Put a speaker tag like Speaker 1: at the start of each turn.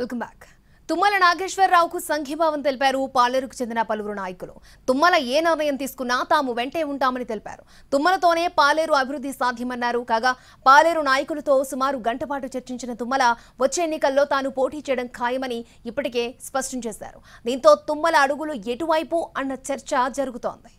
Speaker 1: welcome back Tummala నాగేశ్వరరావుకు సంఘీభావం తెలిపారు పాలేరుకు చెందిన పలువురు నాయకులు తుమ్మల ఏ నిర్ణయం తీసుకున్నా తాము వెంటే ఉంటామని తెలిపారు తుమ్మలతోనే పాలేరు అభివృద్ధి సాధ్యమన్నారు కాగా పాలేరు నాయకులతో సుమారు గంటపాటు చర్చించిన తుమ్మల వచ్చే ఎన్నికల్లో తాను పోటీ చేయడం ఖాయమని ఇప్పటికే స్పష్టం చేశారు దీంతో తుమ్మల అడుగులు ఎటువైపు అన్న చర్చ జరుగుతోంది